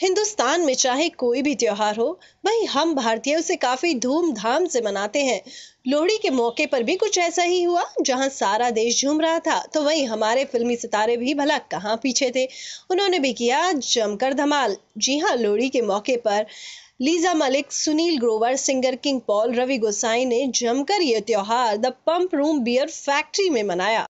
हिंदुस्तान में चाहे कोई भी त्यौहार हो वही हम भारतीय उसे काफ़ी धूमधाम से मनाते हैं लोहड़ी के मौके पर भी कुछ ऐसा ही हुआ जहां सारा देश झूम रहा था तो वही हमारे फिल्मी सितारे भी भला कहाँ पीछे थे उन्होंने भी किया जमकर धमाल जी हाँ लोहड़ी के मौके पर लीजा मलिक सुनील ग्रोवर सिंगर किंग पॉल रवि गोसाई ने जमकर यह त्योहार the pump room beer factory में मनाया